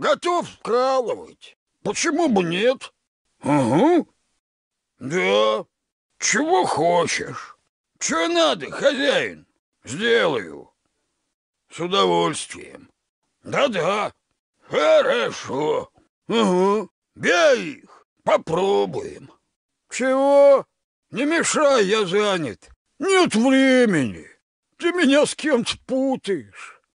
Готов вкалывать. Почему бы нет? Угу. Да. Чего хочешь? Че надо, хозяин? Сделаю. С удовольствием. Да-да. Хорошо. Угу. Бей их. Попробуем. Чего? Не мешай, я занят. Нет времени. Ты меня с кем-то путаешь.